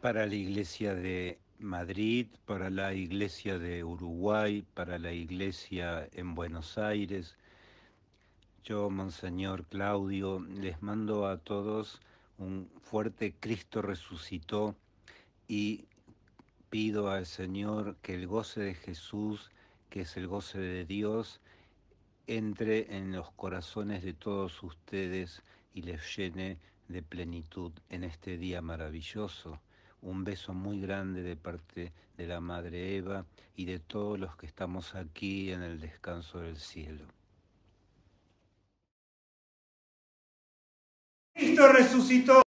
para la Iglesia de Madrid, para la Iglesia de Uruguay, para la Iglesia en Buenos Aires. Yo, Monseñor Claudio, les mando a todos un fuerte Cristo resucitó y pido al Señor que el goce de Jesús, que es el goce de Dios, entre en los corazones de todos ustedes y les llene de plenitud en este día maravilloso. Un beso muy grande de parte de la Madre Eva y de todos los que estamos aquí en el descanso del cielo. Cristo resucitó.